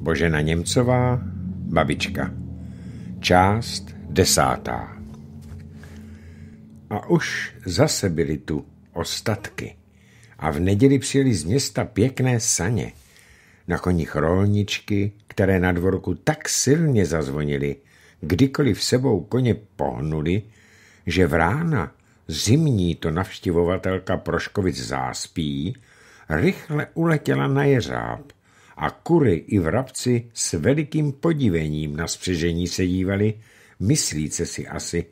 Božena Němcová, babička. Část desátá. A už zase byly tu ostatky. A v neděli přijeli z města pěkné saně. Na koních rolničky, které na dvorku tak silně zazvonily, kdykoliv sebou koně pohnuli, že v rána zimní to navštivovatelka Proškovic záspí, rychle uletěla na jeřáb a kury i vrabci s velikým podivením na spřežení se dívali, myslíce si asi.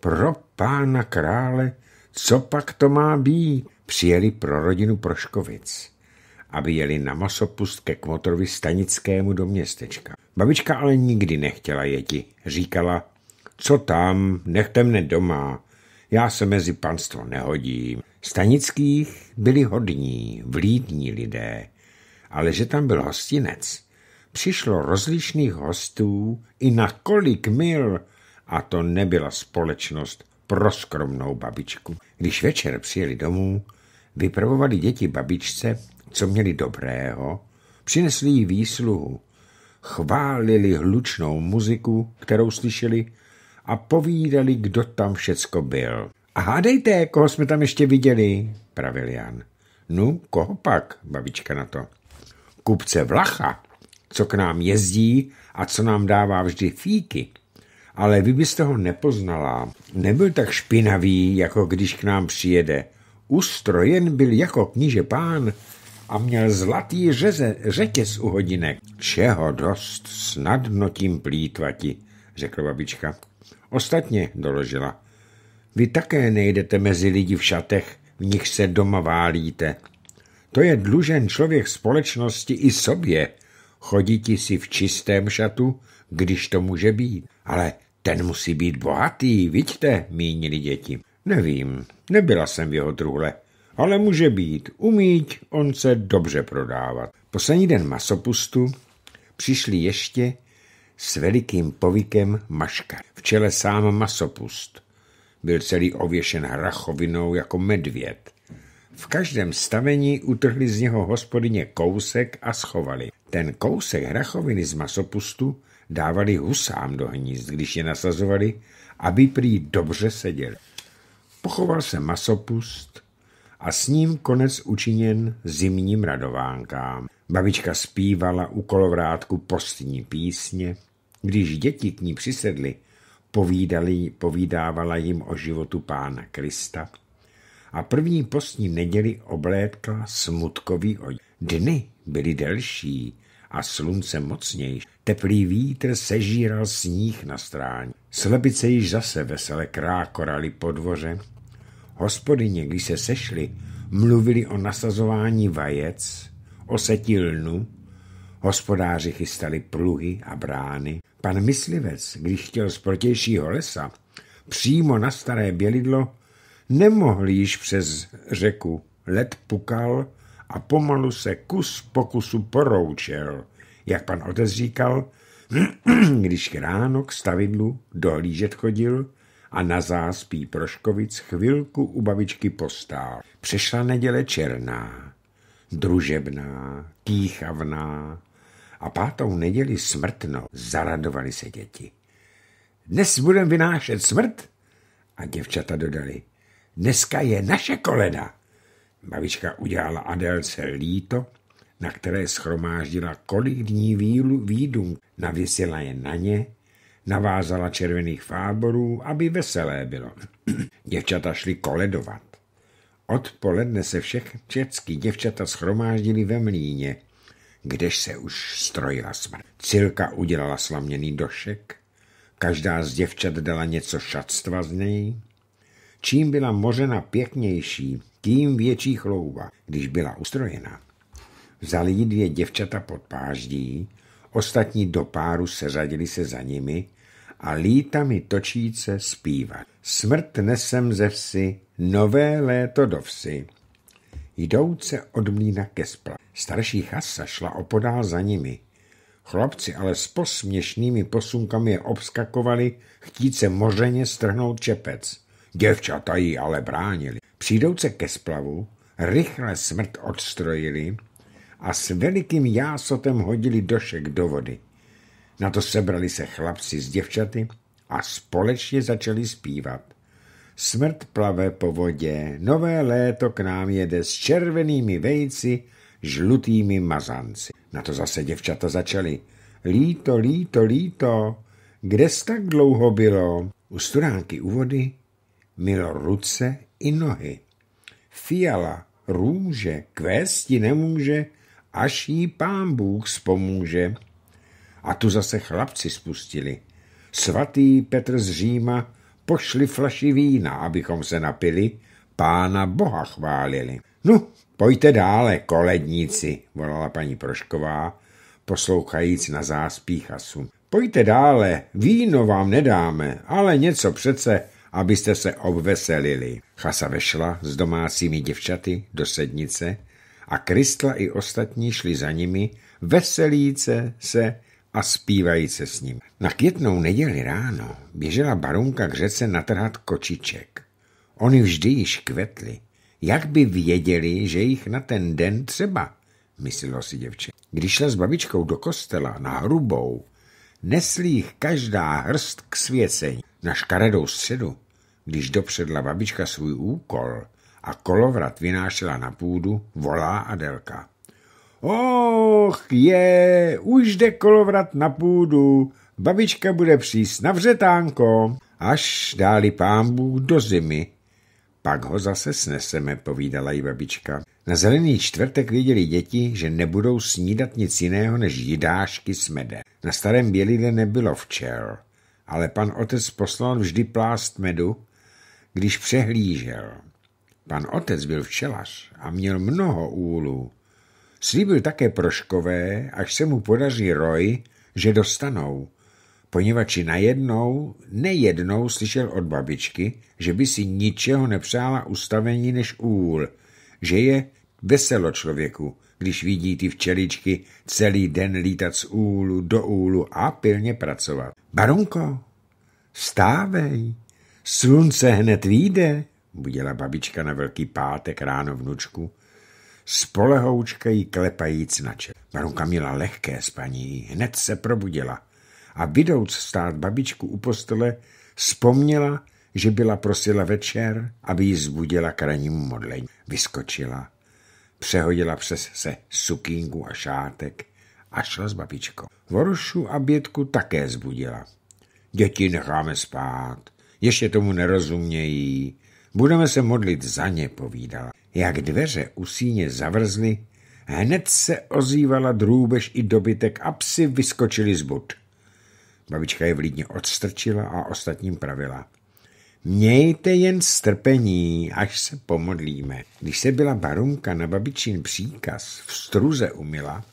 Pro pána krále, co pak to má být? Přijeli pro rodinu Proškovic, aby jeli na masopust ke kmotrovi Stanickému do městečka. Babička ale nikdy nechtěla jeti. Říkala, co tam, nechte mne doma, já se mezi panstvo nehodím. Stanických byli hodní, vlídní lidé, ale že tam byl hostinec. Přišlo rozlišných hostů i na kolik mil a to nebyla společnost pro skromnou babičku. Když večer přijeli domů, vypravovali děti babičce, co měli dobrého, přinesli jí výsluhu, chválili hlučnou muziku, kterou slyšeli a povídali, kdo tam všecko byl. A hádejte, koho jsme tam ještě viděli, pravil Jan. No, koho pak, babička na to kupce Vlacha, co k nám jezdí a co nám dává vždy fíky. Ale vy byste ho nepoznala. Nebyl tak špinavý, jako když k nám přijede. Ustrojen byl jako kníže pán a měl zlatý řeze, řetěz u hodinek. Čeho dost, snadno tím plítvati, řekla babička. Ostatně, doložila, vy také nejdete mezi lidi v šatech, v nich se doma válíte. To je dlužen člověk společnosti i sobě. ti si v čistém šatu, když to může být. Ale ten musí být bohatý, vidíte, mínili děti. Nevím, nebyla jsem v jeho truhle. Ale může být, umíť, on se dobře prodávat. Poslední den masopustu přišli ještě s velikým povikem maška. V čele sám masopust. Byl celý ověšen hrachovinou jako medvěd. V každém stavení utrhli z něho hospodyně kousek a schovali. Ten kousek hrachoviny z masopustu dávali husám do hnízd, když je nasazovali, aby prý dobře seděli. Pochoval se masopust a s ním konec učiněn zimním radovánkám. Babička zpívala u kolovrátku postní písně. Když děti k ní přisedly, povídali, povídávala jim o životu pána Krista – a první postní neděli oblétla smutkový oděv. Dny byly delší a slunce mocnější. Teplý vítr sežíral sníh na stráně. Slepice již zase vesele krákorali po dvoře. Hospodyně, když se sešly, mluvili o nasazování vajec, o setilnu, hospodáři chystali pluhy a brány. Pan myslivec, když chtěl z protějšího lesa, přímo na staré bělidlo Nemohl již přes řeku, led pukal a pomalu se kus po kusu poroučel, jak pan otec říkal, když ráno k stavidlu dohlížet chodil a na záspí Proškovic chvilku u babičky postál. Přešla neděle černá, družebná, týchavná a pátou neděli smrtno zaradovali se děti. Dnes budem vynášet smrt? A děvčata dodali – Dneska je naše kolena. Babička udělala Adelce líto, na které schromáždila kolik dní výdů, navěsila je na ně, navázala červených fáborů, aby veselé bylo. Děvčata šly koledovat. Odpoledne se všech český děvčata schromáždili ve mlíně, kdež se už strojila smrt. Cilka udělala slaměný došek, každá z děvčat dala něco šatstva z něj, Čím byla mořena pěknější, tím větší chlouba, když byla ustrojena. Vzali ji dvě děvčata pod páždí, ostatní do páru seřadili se za nimi a lítami točíce zpívat. Smrt nesem ze vsi, nové léto do vsi. Jdouce od mlína ke spla. Starší chasa šla opodál za nimi. Chlapci ale s posměšnými posunkami je obskakovali, chtít se mořeně strhnout čepec. Děvčata ji ale bránili. Přijdouce ke splavu, rychle smrt odstrojili a s velikým jásotem hodili došek do vody. Na to sebrali se chlapci s děvčaty a společně začali zpívat. Smrt plave po vodě, nové léto k nám jede s červenými vejci, žlutými mazanci. Na to zase děvčata začaly. Líto, líto, líto, kde tak dlouho bylo? U studánky u vody milo ruce i nohy. Fiala, růže, kvésti nemůže, až jí pán Bůh spomůže. A tu zase chlapci spustili. Svatý Petr z Říma pošli flaši vína, abychom se napili, pána Boha chválili. No, pojďte dále, koledníci, volala paní Prošková, poslouchajíc na záspích Pojďte dále, víno vám nedáme, ale něco přece abyste se obveselili. Chasa vešla s domácími děvčaty do sednice a Kristla i ostatní šli za nimi, veselíce se a zpívajíce s ním. Na květnou neděli ráno běžela barunka k řece natrhat kočiček. Oni vždy již kvetli. Jak by věděli, že jich na ten den třeba, myslelo si děvče. Když šla s babičkou do kostela na hrubou, nesli jich každá hrst k svěcení. Na škaredou středu když dopředla babička svůj úkol a kolovrat vynášela na půdu, volá Adelka. Och je, už jde kolovrat na půdu, babička bude přijít na vřetánko, až dáli pán Bůh do zimy. Pak ho zase sneseme, povídala jí babička. Na zelený čtvrtek viděli děti, že nebudou snídat nic jiného než jidášky s medem. Na starém bělile nebylo včel, ale pan otec poslal vždy plást medu když přehlížel. Pan otec byl včelař a měl mnoho úlů. Slíbil také Proškové, až se mu podaří roj, že dostanou, poněvadž i najednou, nejednou slyšel od babičky, že by si ničeho nepřála ustavení než úl, že je veselo člověku, když vidí ty včeličky celý den lítat z úlu do úlu a pilně pracovat. Baronko, vstávej, Slunce hned vyjde, Buděla babička na velký pátek ráno vnučku, spolehoučka jí klepajíc na čel. Baronka měla lehké spaní, hned se probudila a vidouc stát babičku u postele, vzpomněla, že byla prosila večer, aby ji zbudila k ranímu modlení. Vyskočila, přehodila přes se sukínku a šátek a šla s babičkou. Vorušu a bětku také zbudila. Děti necháme spát, ještě tomu nerozumějí. Budeme se modlit za ně, povídala. Jak dveře usíně zavrzly, hned se ozývala drůbež i dobytek a psi vyskočili z bud. Babička je vlídně odstrčila a ostatním pravila. Mějte jen strpení, až se pomodlíme. Když se byla barunka na babičin příkaz v struze umila,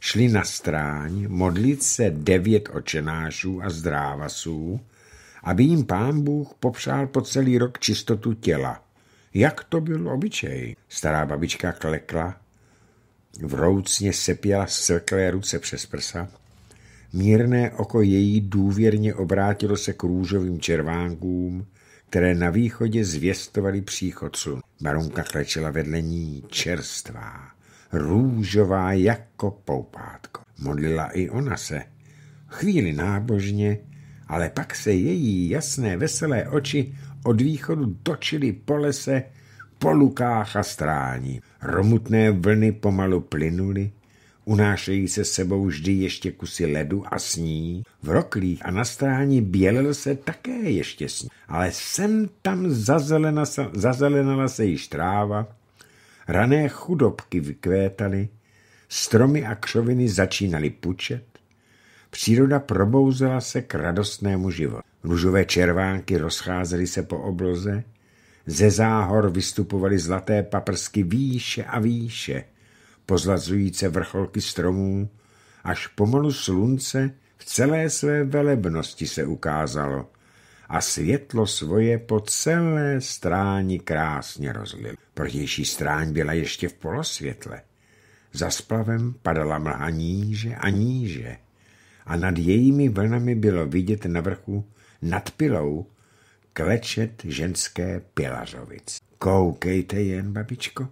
šli na stráň modlit se devět očenášů a zdrávasů aby jim pán Bůh popřál po celý rok čistotu těla. Jak to byl obyčej? Stará babička klekla, vroucně sepěla zcrklé ruce přes prsa. Mírné oko její důvěrně obrátilo se k růžovým červánkům, které na východě zvěstovali příchod slun. Barunka klečela vedle ní čerstvá, růžová jako poupátko. Modlila i ona se, chvíli nábožně, ale pak se její jasné veselé oči od východu točily po lese, po lukách a strání. Romutné vlny pomalu plynuly, unášejí se sebou vždy ještě kusy ledu a sní. V roklích a na strání bělel se také ještě sní, ale sem tam zazelena, zazelenala se již tráva, rané chudobky vykvétaly, stromy a křoviny začínaly pučet, Příroda probouzela se k radostnému životu. Růžové červánky rozcházely se po obloze, ze záhor vystupovaly zlaté paprsky výše a výše, pozlazujíce vrcholky stromů, až pomalu slunce v celé své velebnosti se ukázalo a světlo svoje po celé stráni krásně rozlil. Protější stráň byla ještě v polosvětle. Za splavem padala mlha níže a níže a nad jejími vlnami bylo vidět na vrchu nad pilou klečet ženské pilařovic. Koukejte jen, babičko,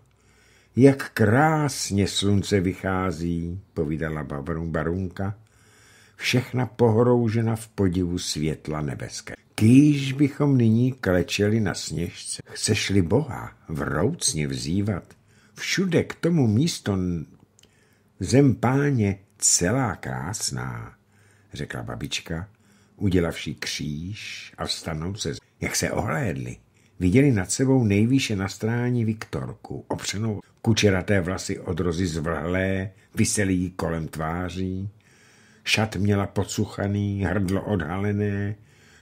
jak krásně slunce vychází, povídala babru barunka, všechna pohroužena v podivu světla nebeské. Kýž bychom nyní klečeli na sněžce, chceš-li Boha vroucně vzývat, všude k tomu místo zem páně celá krásná řekla babička, udělavší kříž a vstanou se. Jak se ohlédli, viděli nad sebou nejvýše na stráni Viktorku, opřenou kučeraté vlasy rozy zvrhlé, vyselí kolem tváří. Šat měla podsuchaný, hrdlo odhalené,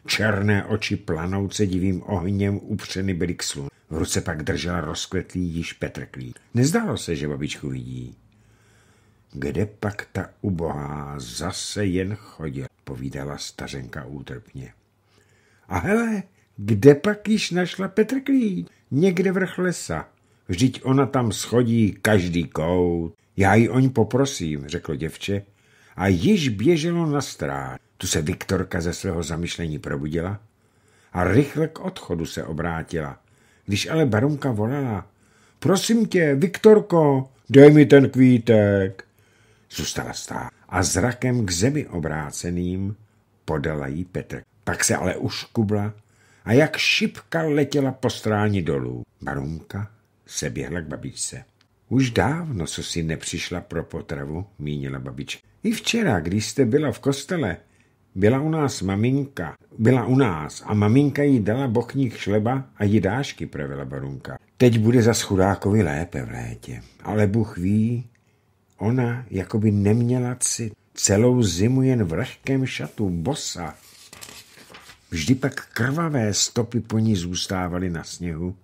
černé oči planouce divým ohněm upřeny byly k slunu. V ruce pak držela rozkvetlý již petrklí. Nezdálo se, že babičku vidí. Kde pak ta ubohá zase jen chodila, povídala stařenka útrpně. A hele, kde pak již našla Klíč? Někde vrch lesa. Vždyť ona tam schodí každý kout. Já ji o ní poprosím, řeklo děvče. A již běželo na stráž. Tu se Viktorka ze svého zamyšlení probudila a rychle k odchodu se obrátila. Když ale barunka volala, prosím tě, Viktorko, dej mi ten kvítek zůstala stát a zrakem k zemi obráceným podala jí Petr. Pak se ale uškubla a jak šipka letěla po stráni dolů. Barunka se běhla k babičce. Už dávno, co si nepřišla pro potravu, mínila babička. I včera, když jste byla v kostele, byla u nás maminka, byla u nás a maminka jí dala bochník šleba a jí dášky, pravila barunka. Teď bude za chudákovi lépe v létě, ale Bůh ví, Ona jako by neměla cit. Celou zimu jen v lehkém šatu, bosa. Vždy pak krvavé stopy po ní zůstávaly na sněhu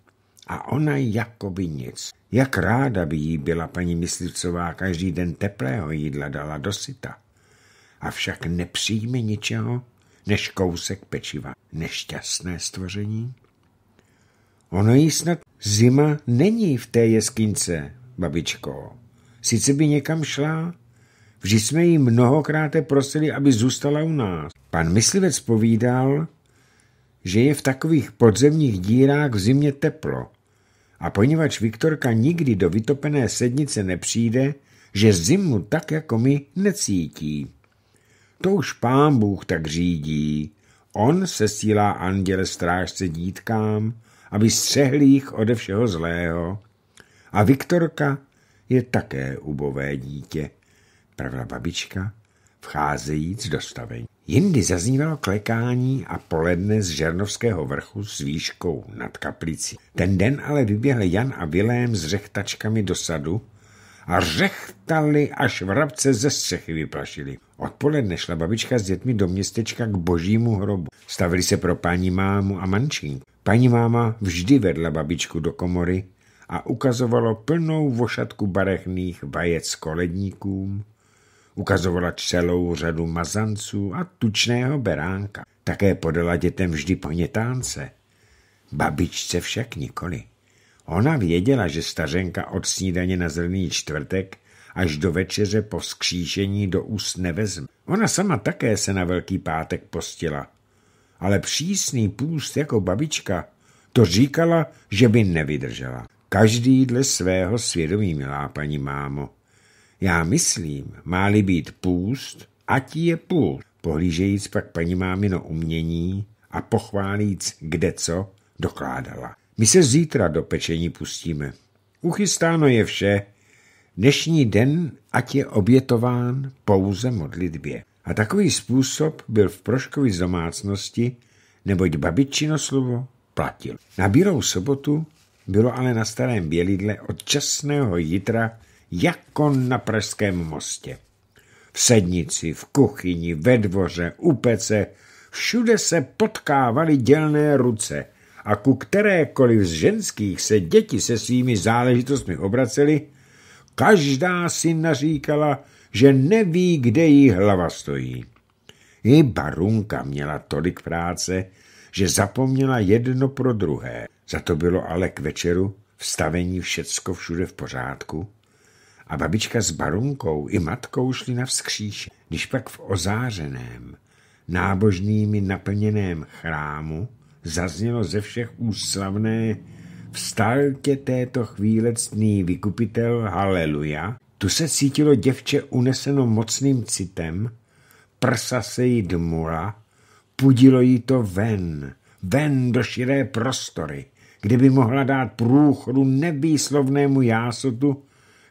a ona jako by nic. Jak ráda by jí byla paní Myslicová každý den teplého jídla dala do syta. Avšak nepřijme ničeho, než kousek pečiva. Nešťastné stvoření. Ono jí snad zima není v té jeskince, babičko. Sice by někam šla, vždy jsme ji mnohokrát prosili, aby zůstala u nás. Pan myslivec povídal, že je v takových podzemních dírách v zimě teplo a poněvadž Viktorka nikdy do vytopené sednice nepřijde, že zimu tak jako my necítí. To už pán Bůh tak řídí. On sesílá anděle strážce dítkám, aby střehli jich ode všeho zlého. A Viktorka je také ubové dítě, pravila babička, vcházejíc do stavení. Jindy zaznívalo klekání a poledne z Žernovského vrchu s výškou nad kaplicí. Ten den ale vyběhl Jan a Vilém s řechtačkami do sadu a řechtali, až vrabce ze střechy vyplašili. Odpoledne šla babička s dětmi do městečka k božímu hrobu. Stavili se pro paní mámu a mančinku. Paní máma vždy vedla babičku do komory, a ukazovalo plnou vošatku barechných vajec koledníkům, ukazovala celou řadu mazanců a tučného beránka. Také podala dětem vždy ponětánce. Babičce však nikoli. Ona věděla, že stařenka od snídaně na zrný čtvrtek až do večeře po vzkříšení do úst nevezme. Ona sama také se na Velký pátek postila. Ale přísný půst jako babička to říkala, že by nevydržela. Každý dle svého svědomí, milá paní mámo. Já myslím, má-li být půst, ať je půl. Pohlížejíc pak paní mámino umění a pochválíc kde co, dokládala. My se zítra do pečení pustíme. Uchystáno je vše. Dnešní den ať je obětován pouze modlitbě. A takový způsob byl v Proškovi z domácnosti, neboť babičino slovo platil. Na Bílou sobotu bylo ale na Starém Bělidle od časného jitra jako na Pražském mostě. V sednici, v kuchyni, ve dvoře, u pece, všude se potkávaly dělné ruce a ku kterékoliv z ženských se děti se svými záležitostmi obraceli. každá si naříkala, že neví, kde jí hlava stojí. I barunka měla tolik práce, že zapomněla jedno pro druhé. Za to bylo ale k večeru vstavení všecko všude v pořádku a babička s barunkou i matkou šli na vzkříž. když pak v ozářeném, nábožnými naplněném chrámu zaznělo ze všech úslavné vstal tě této chvíle ctný vykupitel, haleluja, tu se cítilo děvče uneseno mocným citem, prsa se jí dmula, pudilo jí to ven, ven do širé prostory, kdyby mohla dát průchodu nevýslovnému jásotu,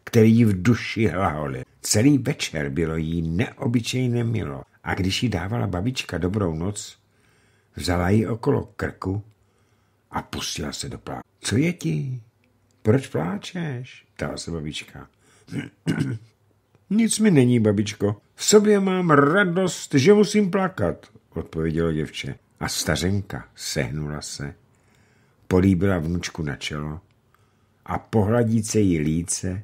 který ji v duši hlaholil. Celý večer bylo jí neobyčejně milo a když jí dávala babička dobrou noc, vzala ji okolo krku a pustila se do pláče. Co je ti? Proč pláčeš? ptala se babička. Nic mi není, babičko. V sobě mám radost, že musím plakat, odpovědělo děvče. A stařenka sehnula se políbila vnučku na čelo a pohladíce jí líce,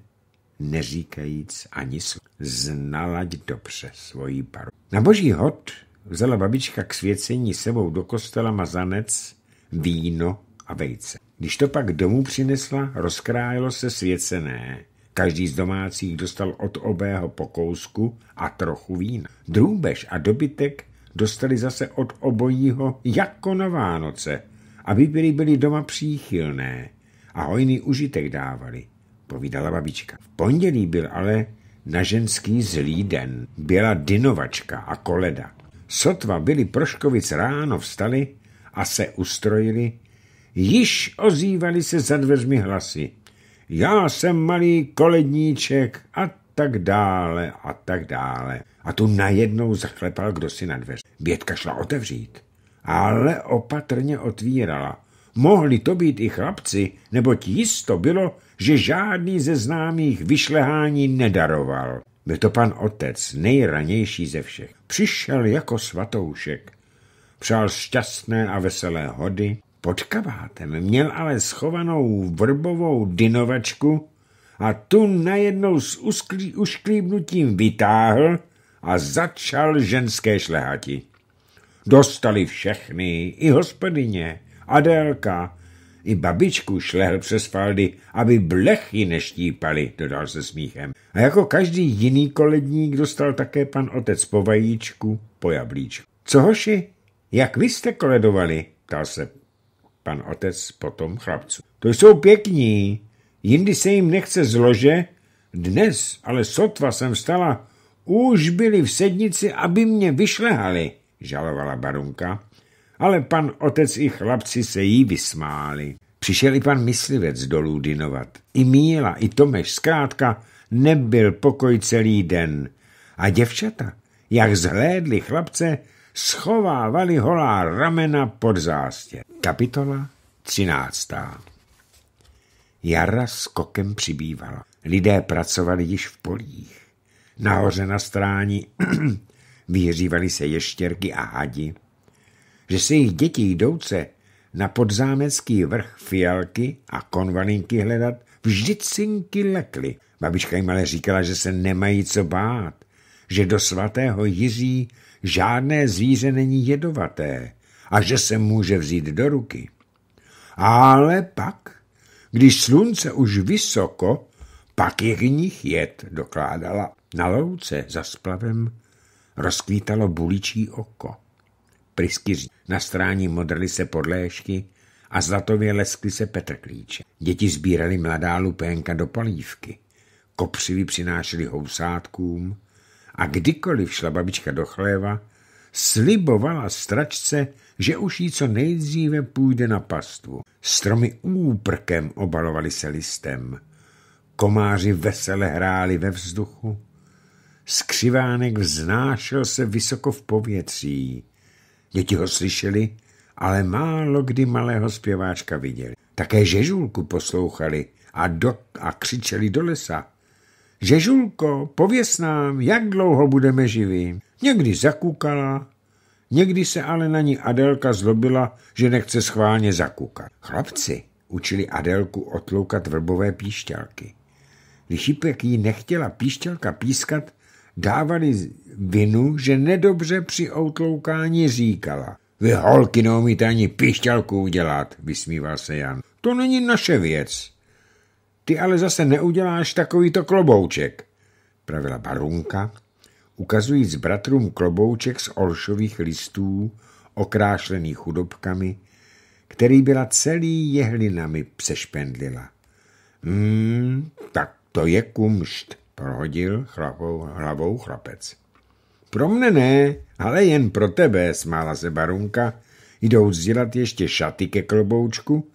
neříkajíc ani slu. Znalať dobře svoji paru. Na boží hod vzala babička k svěcení sebou do kostela mazanec, víno a vejce. Když to pak domů přinesla, rozkrájelo se svěcené. Každý z domácích dostal od obého pokousku a trochu vína. Drůbež a dobytek dostali zase od obojího jako na Vánoce – aby byly, byly doma příchylné a hojný užitek dávali, povídala babička. V pondělí byl ale na ženský zlý den. Byla dinovačka a koleda. Sotva byli Proškovic ráno vstali a se ustrojili. Již ozývali se za dveřmi hlasy. Já jsem malý koledníček a tak dále a tak dále. A tu najednou zachlepal kdo si na dveř. Bětka šla otevřít ale opatrně otvírala. Mohli to být i chlapci, neboť jisto bylo, že žádný ze známých vyšlehání nedaroval. Byl to pan otec, nejranější ze všech. Přišel jako svatoušek. Přál šťastné a veselé hody. Pod kabátem měl ale schovanou vrbovou dinovačku a tu najednou s usklí, ušklíbnutím vytáhl a začal ženské šlehati. Dostali všechny, i hospodyně, Adélka, i babičku šlehl přes faldy, aby blechy neštípali, dodal se smíchem. A jako každý jiný koledník dostal také pan otec po vajíčku, po jablíčku. Co hoši, jak vy jste koledovali? ptal se pan otec potom chlapcu. To jsou pěkní, jindy se jim nechce zlože, dnes ale sotva jsem vstala, už byli v sednici, aby mě vyšlehali žalovala baronka, ale pan otec i chlapci se jí vysmáli. Přišel i pan myslivec dolů dinovat. I Míla, i Tomeš, zkrátka, nebyl pokoj celý den. A děvčata, jak zhlédli chlapce, schovávali holá ramena pod zástě. Kapitola 13. Jara skokem přibývala. Lidé pracovali již v polích. Nahoře na stráni vyhřívaly se ještěrky a hadi, že se jejich děti jdouce na podzámecký vrch fialky a konvalinky hledat vždycinky lekly. Babička jim ale říkala, že se nemají co bát, že do svatého Jiří žádné zvíře není jedovaté a že se může vzít do ruky. Ale pak, když slunce už vysoko, pak je nich jet, dokládala na louce za splavem rozkvítalo buličí oko. Pryskyří na strání modrly se podléšky a zlatově leskly se petrklíče. Děti sbírali mladá lupénka do palívky. Kopřivy přinášeli housátkům a kdykoliv šla babička do chléva, slibovala stračce, že už jí co nejdříve půjde na pastvu. Stromy úprkem obalovaly se listem. Komáři vesele hráli ve vzduchu Skřivánek vznášel se vysoko v povětří. Děti ho slyšeli, ale málo kdy malého zpěváčka viděli. Také žežulku poslouchali a, do, a křičeli do lesa. Žežulko, pověs nám, jak dlouho budeme živí. Někdy zakukala, někdy se ale na ní Adelka zlobila, že nechce schválně zakukat. Chlapci učili Adelku otloukat vrbové píšťalky. Když jí nechtěla píšťalka pískat, dávali vinu, že nedobře při outloukání říkala. Vy holky neumíte ani pišťalku udělat, vysmíval se Jan. To není naše věc. Ty ale zase neuděláš takovýto klobouček, pravila barunka, ukazujíc bratrům klobouček z olšových listů, okrášlený chudobkami, který byla celý jehlinami přešpendlila. Hmm, tak to je kumšt, prohodil chlapou, hlavou chlapec. Pro mne ne, ale jen pro tebe, smála se barunka, jdou dělat ještě šaty ke kloboučku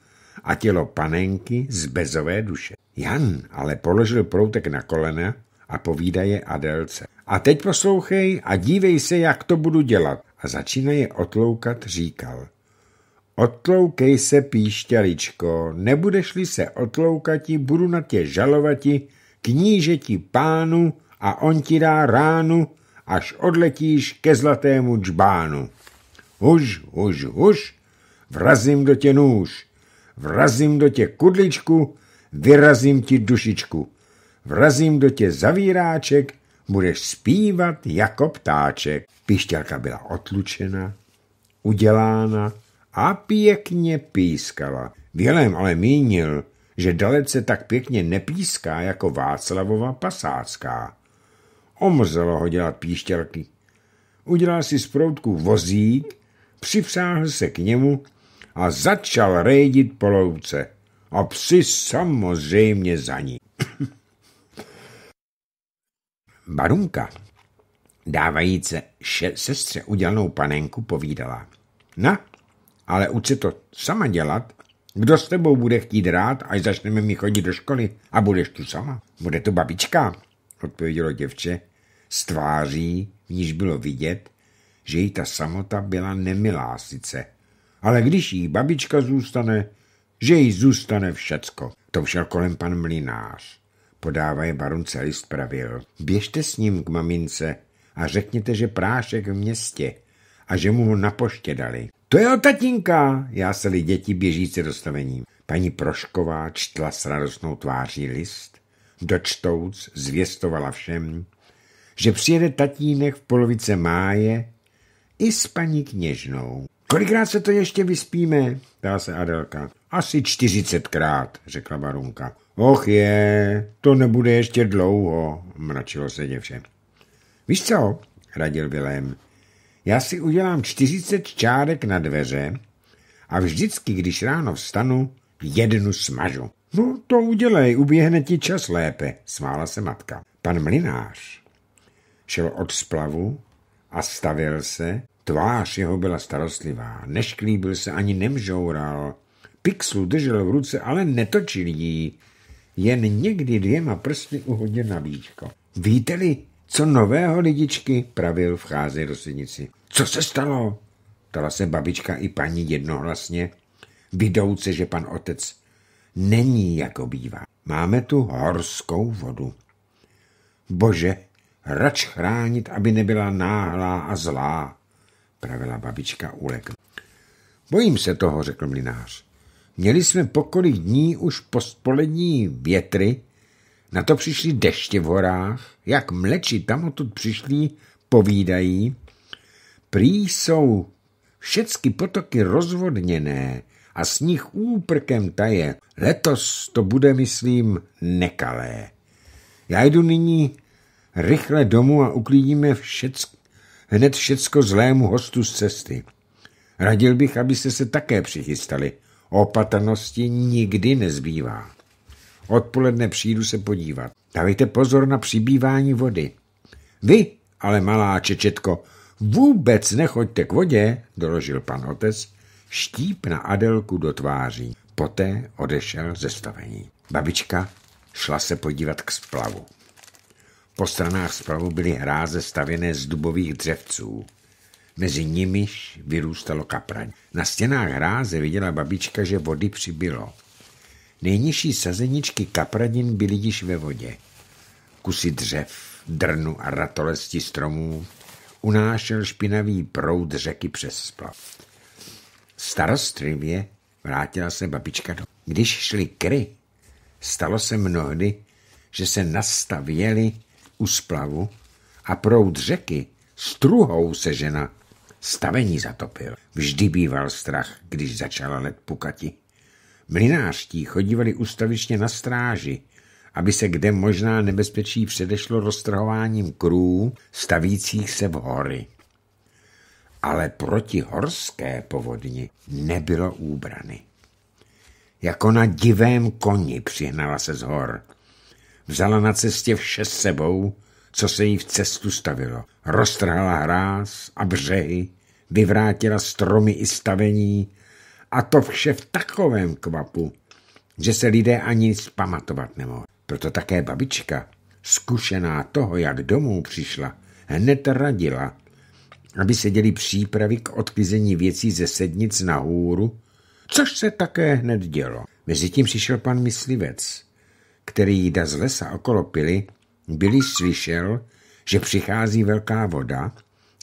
a tělo panenky z bezové duše. Jan ale položil proutek na kolena a povídá je Adelce. A teď poslouchej a dívej se, jak to budu dělat. A začíná je otloukat, říkal. Otloukej se, píšťaličko, nebudeš-li se otloukati, budu na tě žalovati, knížeti pánu a on ti dá ránu, až odletíš ke zlatému džbánu. Huž, huž, huž, vrazím do tě nůž, vrazím do tě kudličku, vyrazím ti dušičku, vrazím do tě zavíráček, budeš zpívat jako ptáček. Pišťalka byla otlučena, udělána a pěkně pískala. Vělem ale mínil, že dalece tak pěkně nepíská jako Václavova pasácká. Omrzelo ho dělat píšťalky. Udělal si z proutku vozík, připsáhl se k němu a začal rejdit po louce. A psi samozřejmě za ní. Barunka, dávajíce še- sestře udělanou panenku, povídala. Na, ale uč se to sama dělat kdo s tebou bude chtít rád, až začneme mi chodit do školy a budeš tu sama? Bude to babička, odpovědělo děvče s tváří, v níž bylo vidět, že jí ta samota byla nemilá sice, ale když jí babička zůstane, že jí zůstane všecko. To všel kolem pan mlinář. podávají baronce list pravil. Běžte s ním k mamince a řekněte, že prášek v městě a že mu ho na poště dali. To je tatínka, jásali děti běžící dostavením. Paní Prošková čtla s radostnou tváří list, dočtouc zvěstovala všem, že přijede tatínek v polovice máje i s paní kněžnou. Kolikrát se to ještě vyspíme, ptala se Adelka. Asi čtyřicetkrát, řekla barunka. Och je, to nebude ještě dlouho, mračilo se děvče. Víš co, radil Vilém, já si udělám 40 čárek na dveře a vždycky, když ráno vstanu, jednu smažu. No to udělej, uběhne ti čas lépe, smála se matka. Pan mlinář šel od splavu a stavil se, tvář jeho byla starostlivá, nešklíbil se ani nemžoural. Pixlu držel v ruce, ale netočil jí, jen někdy dvěma prsty uhodně na víčko. Víte-li, co nového lidičky? pravil v do rosenici. Co se stalo? Ptala se babička i paní jednohlasně, vidouce, že pan otec není jako bývá. Máme tu horskou vodu. Bože, rač chránit, aby nebyla náhlá a zlá, pravila babička ulek. Bojím se toho, řekl mlinář. Měli jsme pokolik dní už postpolední větry na to přišli deště v horách, jak mleči tam odtud přišli, povídají. Prý jsou všecky potoky rozvodněné a s nich úprkem taje. Letos to bude, myslím, nekalé. Já jdu nyní rychle domů a uklidíme všeck, hned všecko zlému hostu z cesty. Radil bych, abyste se také přichystali. Opatrnosti nikdy nezbývá. Odpoledne přijdu se podívat. Dávejte pozor na přibývání vody. Vy, ale malá čečetko, vůbec nechoďte k vodě, doložil pan otec, štíp na Adelku do tváří. Poté odešel ze stavení. Babička šla se podívat k splavu. Po stranách splavu byly hráze stavěné z dubových dřevců. Mezi nimiž vyrůstalo kapraň. Na stěnách hráze viděla babička, že vody přibylo. Nejnižší sazeničky kapradin byly již ve vodě. Kusy dřev, drnu a ratolesti stromů unášel špinavý proud řeky přes splav. Starostlivě vrátila se babička do... Když šli kry, stalo se mnohdy, že se nastavěli u splavu a proud řeky struhou se žena stavení zatopil. Vždy býval strach, když začala let pukati. Mlinářtí chodívali ustavičně na stráži, aby se kde možná nebezpečí předešlo roztrhováním krů stavících se v hory. Ale proti horské povodni nebylo úbrany. Jako na divém koni přihnala se z hor. Vzala na cestě vše s sebou, co se jí v cestu stavilo. Roztrhala hráz a břehy, vyvrátila stromy i stavení, a to vše v takovém kvapu, že se lidé ani spamatovat nemohli. Proto také babička, zkušená toho, jak domů přišla, hned radila, aby se děli přípravy k odklizení věcí ze sednic na hůru, což se také hned dělo. Mezitím přišel pan myslivec, který jída z lesa okolo pily, byli slyšel, že přichází velká voda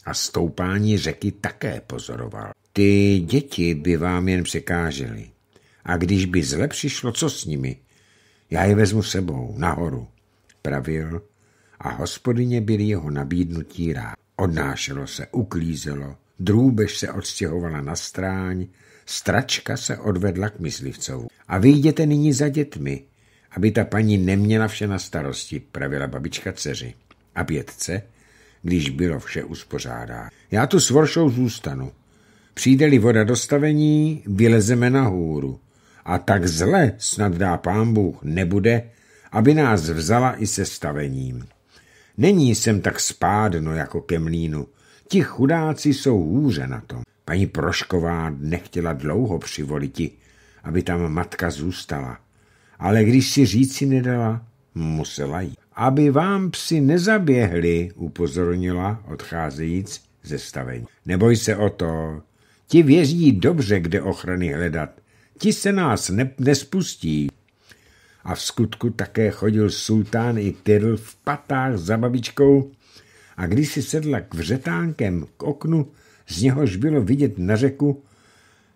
a stoupání řeky také pozoroval. Ty děti by vám jen překážely. A když by zle přišlo, co s nimi? Já je vezmu sebou, nahoru, pravil a hospodyně byl jeho nabídnutí rád. Odnášelo se, uklízelo, drůbež se odstěhovala na stráň, stračka se odvedla k myslivcovu. A vyjděte nyní za dětmi, aby ta paní neměla vše na starosti, pravila babička dceři. A pětce, když bylo vše uspořádá. Já tu s Voršou zůstanu, Přijde-li voda do stavení, vylezeme nahoru. A tak zle snad dá pán Bůh nebude, aby nás vzala i se stavením. Není sem tak spádno jako ke mlínu. Ti chudáci jsou hůře na tom. Paní Prošková nechtěla dlouho přivoliti, aby tam matka zůstala. Ale když si říci nedala, musela jít. Aby vám psi nezaběhli, upozornila, odcházejíc ze stavení. Neboj se o to, Ti věří dobře, kde ochrany hledat. Ti se nás ne nespustí. A v skutku také chodil sultán i Tyrl v patách za babičkou a když si sedla k vřetánkem k oknu, z něhož bylo vidět na řeku,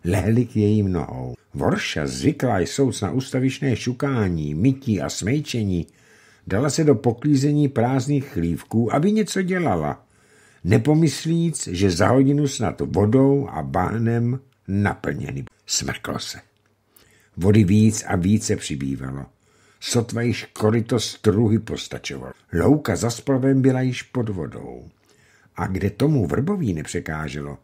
lehli k jejím nohou. Vorša, zvyklá jsou na ustavičné šukání, mytí a smejčení, dala se do poklízení prázdných chlívků, aby něco dělala nepomyslíc, že za hodinu snad vodou a bánem naplněný. Smrklo se. Vody víc a více přibývalo. Sotva již korito struhy postačovalo. Louka za splavem byla již pod vodou. A kde tomu vrbový nepřekáželo,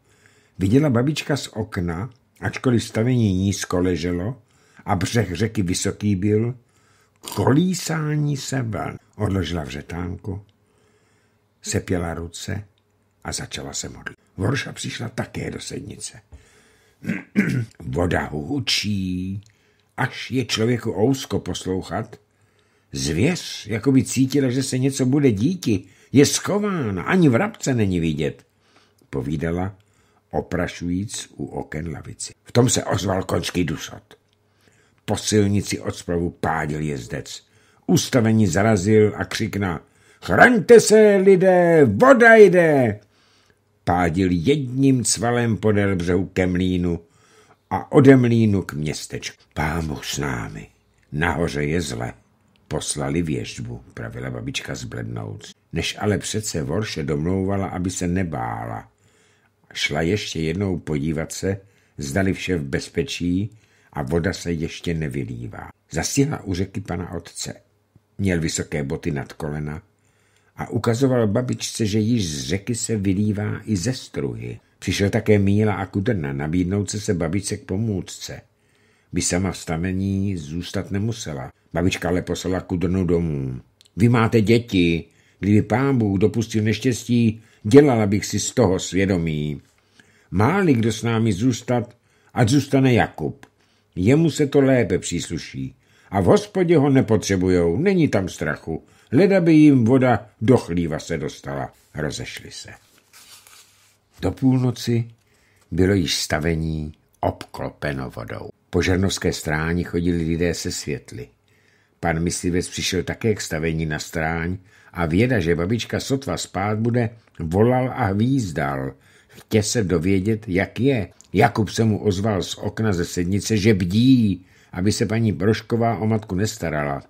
viděla babička z okna, ačkoliv stavení nízko leželo a břeh řeky vysoký byl, kolísání se vln. Odložila vřetánku, sepěla ruce, a začala se modlit. Vorša přišla také do sednice. Voda hučí, až je člověku ousko poslouchat. Zvěř, jako by cítila, že se něco bude díti, je schována, ani vrabce není vidět, povídala, oprašujíc u oken lavici. V tom se ozval končký dusot. Po silnici od splavu pádil jezdec. Ustavení zarazil a křikna Chraňte se, lidé, voda jde! pádil jedním cvalem podél břehu ke mlínu a ode mlínu k městečku. Pámu s námi, nahoře je zle. Poslali věžbu, pravila babička zblednouc. Než ale přece Vorše domlouvala, aby se nebála. Šla ještě jednou podívat se, zdali vše v bezpečí a voda se ještě nevylívá. Zastihla u řeky pana otce. Měl vysoké boty nad kolena, a ukazoval babičce, že již z řeky se vylívá i ze struhy. Přišel také Míla a Kudrna nabídnout se se babičce k pomůcce. By sama v stavení zůstat nemusela. Babička ale poslala Kudrnu domů. Vy máte děti. Kdyby pán Bůh dopustil neštěstí, dělala bych si z toho svědomí. Máli kdo s námi zůstat, ať zůstane Jakub. Jemu se to lépe přísluší. A v hospodě ho nepotřebujou, není tam strachu. Leda by jim voda do chlíva se dostala. Rozešli se. Do půlnoci bylo již stavení obklopeno vodou. Po žernovské stráni chodili lidé se světly. Pan myslivec přišel také k stavení na stráň a věda, že babička sotva spát bude, volal a hvízdal. Chtěl se dovědět, jak je. Jakub se mu ozval z okna ze sednice, že bdí, aby se paní Brošková o matku nestarala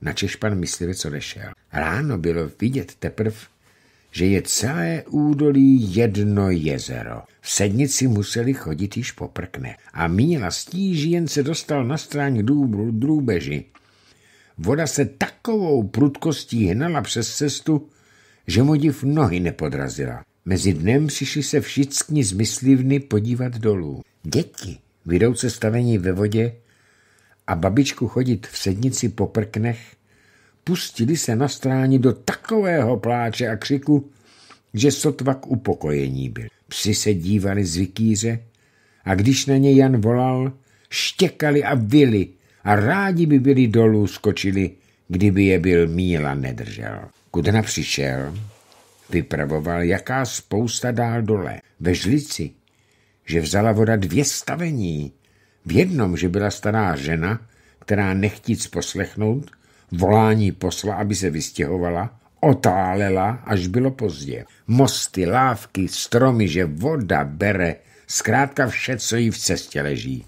načež pan myslivec odešel. Ráno bylo vidět teprv, že je celé údolí jedno jezero. V sednici museli chodit již poprkne a míla stíží jen se dostal na stráň důbru drůbeži. Voda se takovou prudkostí hnala přes cestu, že mu div nohy nepodrazila. Mezi dnem přišli se všichni z myslivny podívat dolů. Děti, vydouce stavení ve vodě, a babičku chodit v sednici po prknech, pustili se na stráni do takového pláče a křiku, že sotva k upokojení byl. Psi se dívali z vikýře a když na ně Jan volal, štěkali a vyli a rádi by byli dolů skočili, kdyby je byl míla nedržel. Kudna přišel, vypravoval, jaká spousta dál dole, ve žlici, že vzala voda dvě stavení v jednom, že byla stará žena, která nechtíc poslechnout, volání posla, aby se vystěhovala, otálela, až bylo pozdě. Mosty, lávky, stromy, že voda bere, zkrátka vše, co jí v cestě leží.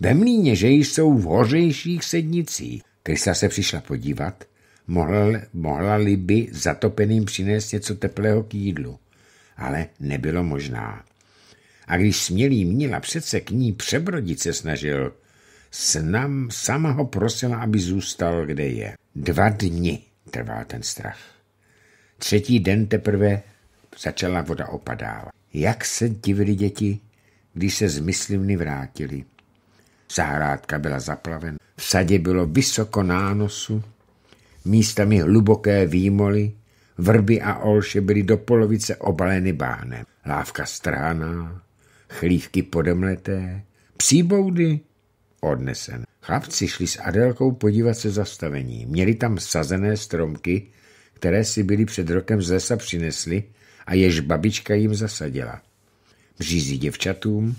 Ve mlíně, že jsou v hořejších sednicích. Krista se přišla podívat, mohla, mohla-li by zatopeným přinést něco teplého k jídlu, ale nebylo možná a když smělý měla přece k ní přebrodit se snažil, snam sama ho prosila, aby zůstal, kde je. Dva dny trval ten strach. Třetí den teprve začala voda opadávat. Jak se divili děti, když se z myslivny vrátili. Zahrádka byla zaplavena, v sadě bylo vysoko nánosu, místami hluboké výmoly, vrby a olše byly do polovice obaleny báhnem. Lávka strhaná, chlívky podemleté, příboudy odnesené. Chlapci šli s Adelkou podívat se zastavení. Měli tam sazené stromky, které si byli před rokem z lesa přinesli a jež babička jim zasadila. Břízí děvčatům,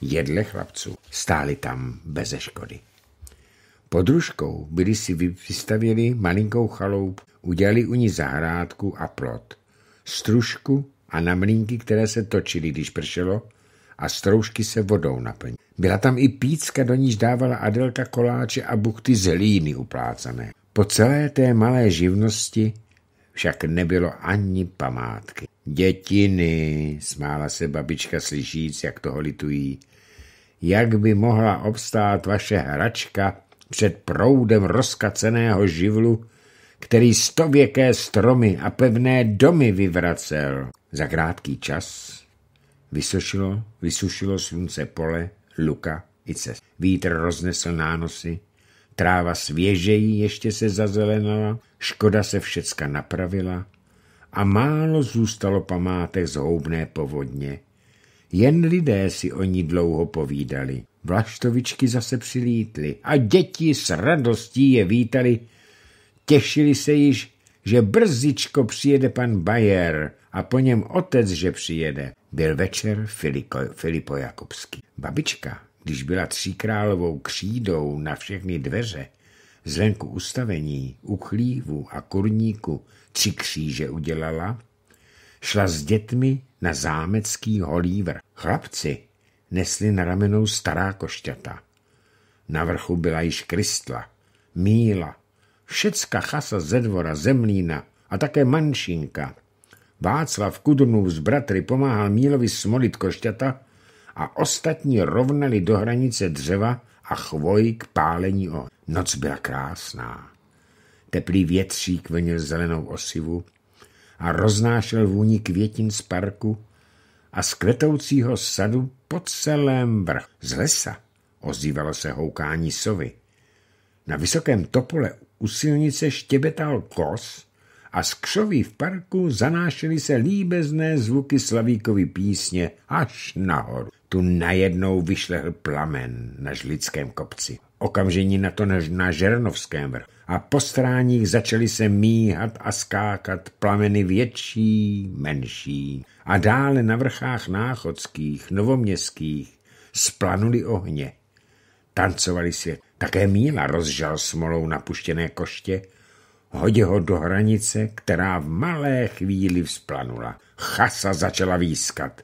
jedle chlapců. Stáli tam beze škody. Pod ruškou byli si vystavěli malinkou chaloup, udělali u ní zahrádku a plot, stružku a na mlínky, které se točily, když pršelo, a stroužky se vodou naplní. Byla tam i pícka, do níž dávala Adelka koláče a buchty z hlíny uplácané. Po celé té malé živnosti však nebylo ani památky. Dětiny, smála se babička slyšíc, jak toho litují. Jak by mohla obstát vaše hračka před proudem rozkaceného živlu, který stověké stromy a pevné domy vyvracel? Za krátký čas Vysušilo, vysušilo slunce pole, luka i cest. Vítr roznesl nánosy, tráva svěžejí ještě se zazelenala, škoda se všecka napravila a málo zůstalo památek z houbné povodně. Jen lidé si o ní dlouho povídali. Vlaštovičky zase přilítly a děti s radostí je vítali. Těšili se již, že brzičko přijede pan Bayer a po něm otec, že přijede byl večer Filipo, Filipo Jakobský. Babička, když byla tříkrálovou křídou na všechny dveře, zvenku ustavení, u chlívu a kurníku tři kříže udělala, šla s dětmi na zámecký holívr. Chlapci nesli na ramenou stará košťata. Na vrchu byla již krystla, míla, všecka chasa ze dvora, zemlína a také manšinka – Václav Kudrnův z bratry pomáhal Mílovi smolit košťata a ostatní rovnali do hranice dřeva a chvoj k pálení o. Noc byla krásná. Teplý větřík vlnil zelenou osivu a roznášel vůni květin z parku a z kvetoucího sadu po celém vrch. Z lesa ozývalo se houkání sovy. Na vysokém topole u silnice štěbetal kos a z křoví v parku zanášely se líbezné zvuky Slavíkovy písně až nahoru. Tu najednou vyšlehl plamen na Žlickém kopci. Okamžení na to na Žernovském vrchu a po stráních začaly se míhat a skákat plameny větší, menší a dále na vrchách náchodských, novoměstských splanuli ohně. Tancovali svět. Také míla rozžal smolou napuštěné koště Hodil ho do hranice, která v malé chvíli vzplanula. Chasa začala výskat.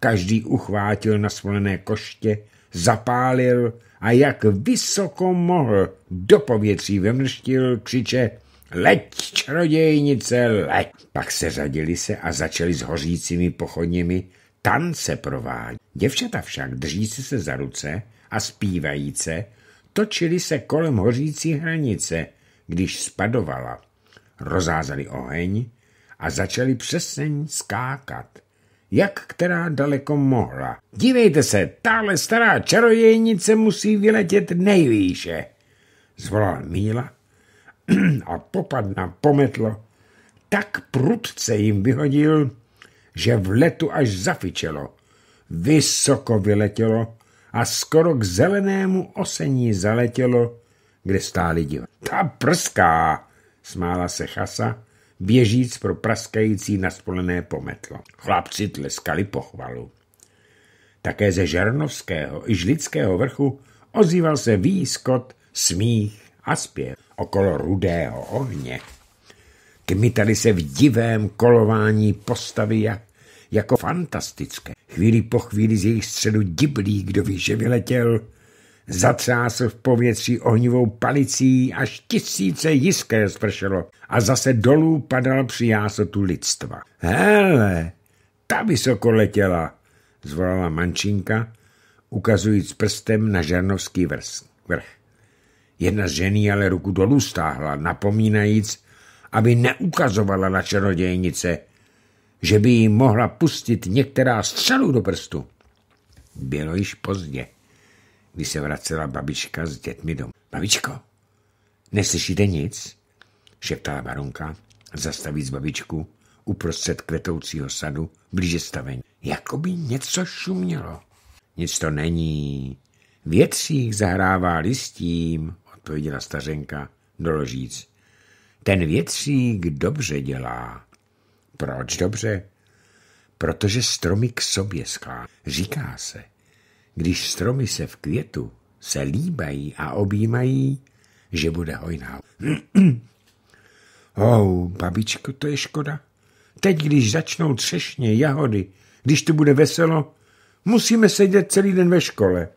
Každý uchvátil na svolené koště, zapálil a jak vysoko mohl do povětří vemrštil křiče Leď, črodějnice, leď! Pak se řadili se a začali s hořícími pochodněmi tance provádět. Děvčata však, držící se za ruce a zpívajíce, točili se kolem hořící hranice, když spadovala, rozázali oheň a začali přeseň skákat, jak která daleko mohla. Dívejte se, tahle stará čarodějnice musí vyletět nejvýše, zvolal Míla a popadna pometlo, tak prudce jim vyhodil, že v letu až zafičelo. Vysoko vyletělo a skoro k zelenému osení zaletělo, kde stáli div. Ta prská, smála se chasa, běžíc pro praskající naspolené pometlo. Chlapci tleskali pochvalu. Také ze Žernovského i Žlického vrchu ozýval se výskot, smích a zpěv okolo rudého ohně. Kmitali se v divém kolování postavy jak, jako fantastické. Chvíli po chvíli z jejich středu diblík, kdo ví, že vyletěl, Zatřásl v povětří ohnivou palicí, až tisíce jiské spršelo a zase dolů padal při jásotu lidstva. Hele, ta vysoko letěla, zvolala mančinka, ukazujíc prstem na žernovský vrch. Jedna z žení ale ruku dolů stáhla, napomínajíc, aby neukazovala na čarodějnice, že by jí mohla pustit některá střelu do prstu. Bylo již pozdě když se vracela babička s dětmi domů. Babičko, neslyšíte nic? šeptala baronka, zastavíc babičku uprostřed kvetoucího sadu blíže stavení. Jakoby něco šumělo. Nic to není. Větřík zahrává listím, odpověděla stařenka, doložíc. Ten větřík dobře dělá. Proč dobře? Protože stromy k sobě sklá. Říká se – když stromy se v květu se líbají a objímají, že bude hojná. oh, babičko, to je škoda. Teď, když začnou třešně, jahody, když tu bude veselo, musíme sedět celý den ve škole.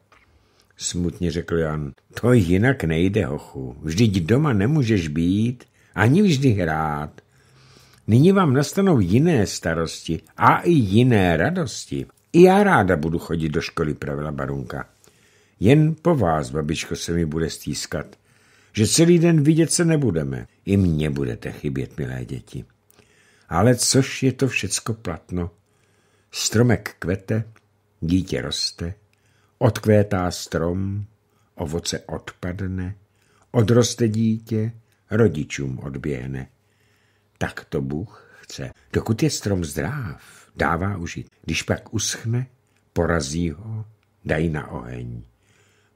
Smutně řekl Jan. To jinak nejde, hochu. Vždyť doma nemůžeš být, ani vždy hrát. Nyní vám nastanou jiné starosti a i jiné radosti. I já ráda budu chodit do školy, pravila barunka. Jen po vás, babičko, se mi bude stískat, že celý den vidět se nebudeme. I mně budete chybět, milé děti. Ale což je to všecko platno? Stromek kvete, dítě roste, odkvétá strom, ovoce odpadne, odroste dítě, rodičům odběhne. Tak to Bůh chce, dokud je strom zdrav dává užit. Když pak uschne, porazí ho, dají na oheň.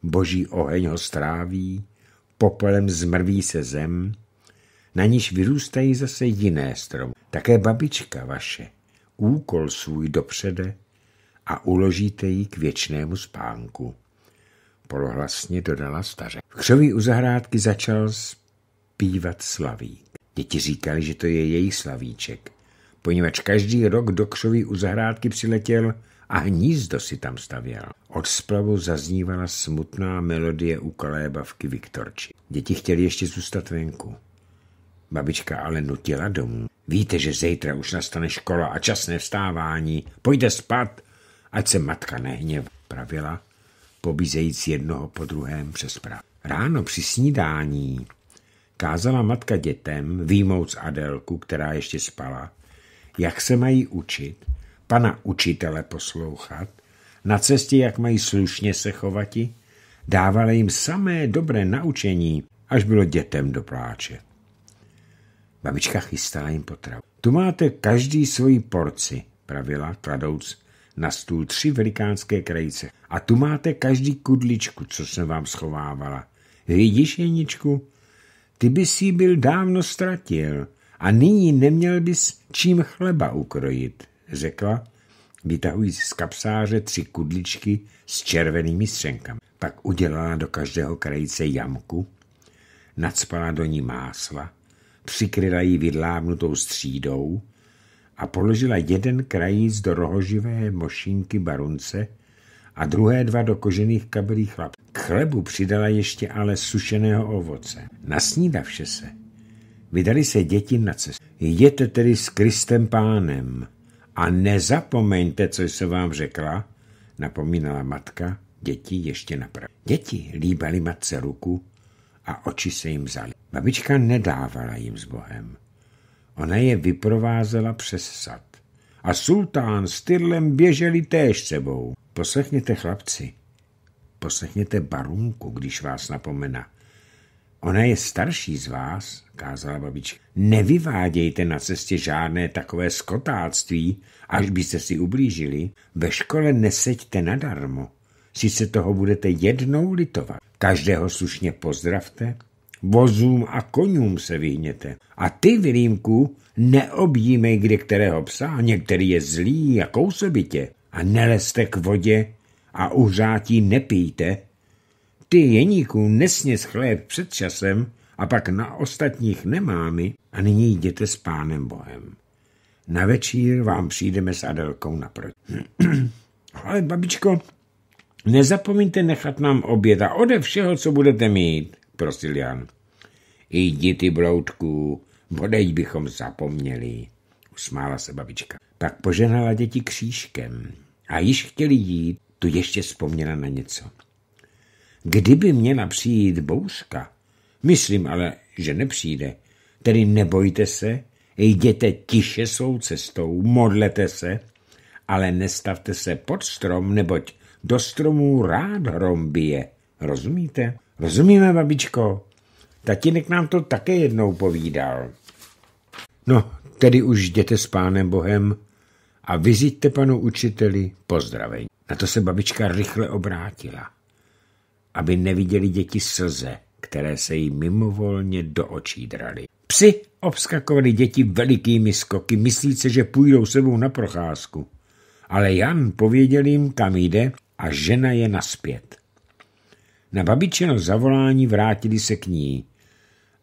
Boží oheň ho stráví, popolem zmrví se zem, na níž vyrůstají zase jiné stromy. Také babička vaše úkol svůj dopřede a uložíte ji k věčnému spánku. Polohlasně dodala staře. V křoví u zahrádky začal zpívat slavík. Děti říkali, že to je jejich slavíček poněvadž každý rok do křoví u zahrádky přiletěl a hnízdo si tam stavěl. Od splavu zaznívala smutná melodie u kalébavky Viktorči. Děti chtěli ještě zůstat venku. Babička ale nutila domů. Víte, že zítra už nastane škola a časné vstávání. Pojďte spát, ať se matka nehněv, pravila, pobízejíc jednoho po druhém přes prav. Ráno při snídání kázala matka dětem, výmouc Adelku, která ještě spala, jak se mají učit, pana učitele poslouchat, na cestě, jak mají slušně se chovati, dávala jim samé dobré naučení, až bylo dětem do pláče. Babička chystala jim potravu. Tu máte každý svoji porci, pravila, kladouc na stůl tři velikánské krajice. A tu máte každý kudličku, co jsem vám schovávala. Vidíš, Jeničku? Ty bys jí byl dávno ztratil. A nyní neměl bys čím chleba ukrojit, řekla, vytahujíc z kapsáře tři kudličky s červenými střenkami. Pak udělala do každého krajice jamku, nadspala do ní másla, přikryla ji vydlávnutou střídou a položila jeden krajíc do rohoživé mošinky barunce a druhé dva do kožených kabelí chlap. K chlebu přidala ještě ale sušeného ovoce. Nasnídavše se, Vydali se děti na cestu. Jděte tedy s Kristem pánem a nezapomeňte, co jsem vám řekla, napomínala matka, děti ještě napravit. Děti líbali matce ruku a oči se jim zali. Babička nedávala jim s Bohem. Ona je vyprovázela přes sad. A sultán s Tyrlem běželi též sebou. Poslechněte chlapci, poslechněte barunku, když vás napomena. Ona je starší z vás, kázala babička. Nevyvádějte na cestě žádné takové skotáctví, až byste si ublížili. Ve škole neseďte nadarmo. se toho budete jednou litovat. Každého slušně pozdravte, vozům a konům se vyhněte. A ty, Vilímku, neobjímej kde kterého psa, některý je zlý a kousobitě. A nelezte k vodě a uřátí nepijte, ty jeníků nesněs chléb před časem a pak na ostatních nemámy a nyní jděte s pánem Bohem. Na večír vám přijdeme s Adelkou naproti. Ale babičko, nezapomeňte nechat nám oběd a ode všeho, co budete mít, prosil Jan. Jdi ty, broutku, bodej bychom zapomněli, usmála se babička. Pak poženala děti křížkem a již chtěli jít, tu ještě vzpomněla na něco. Kdyby měla přijít bouřka, myslím ale, že nepřijde, tedy nebojte se, jděte tiše svou cestou, modlete se, ale nestavte se pod strom, neboť do stromů rád hrom bije. Rozumíte? Rozumíme, babičko? Tatínek nám to také jednou povídal. No, tedy už jděte s pánem Bohem a vyzijte panu učiteli pozdravení. Na to se babička rychle obrátila aby neviděli děti slze, které se jí mimovolně do očí draly. Psi obskakovali děti velikými skoky, myslíce, že půjdou sebou na procházku. Ale Jan pověděl jim, kam jde a žena je naspět. Na babičino zavolání vrátili se k ní,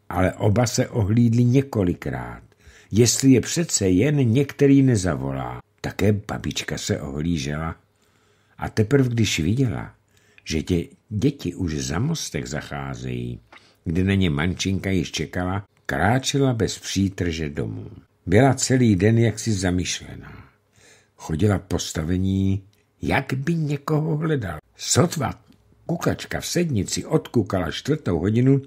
ale oba se ohlídli několikrát, jestli je přece jen některý nezavolá. Také babička se ohlížela a teprve když viděla, že tě děti už za mostech zacházejí, kdy na ně mančinka již čekala, kráčela bez přítrže domů. Byla celý den jaksi zamišlená. Chodila postavení, jak by někoho hledal. Sotva kukačka v sednici odkukala čtvrtou hodinu,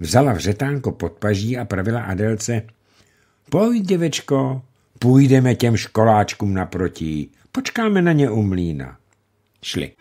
vzala vřetánko pod paží a pravila Adelce Pojď, děvečko, půjdeme těm školáčkům naproti, počkáme na ně u mlína. Šli.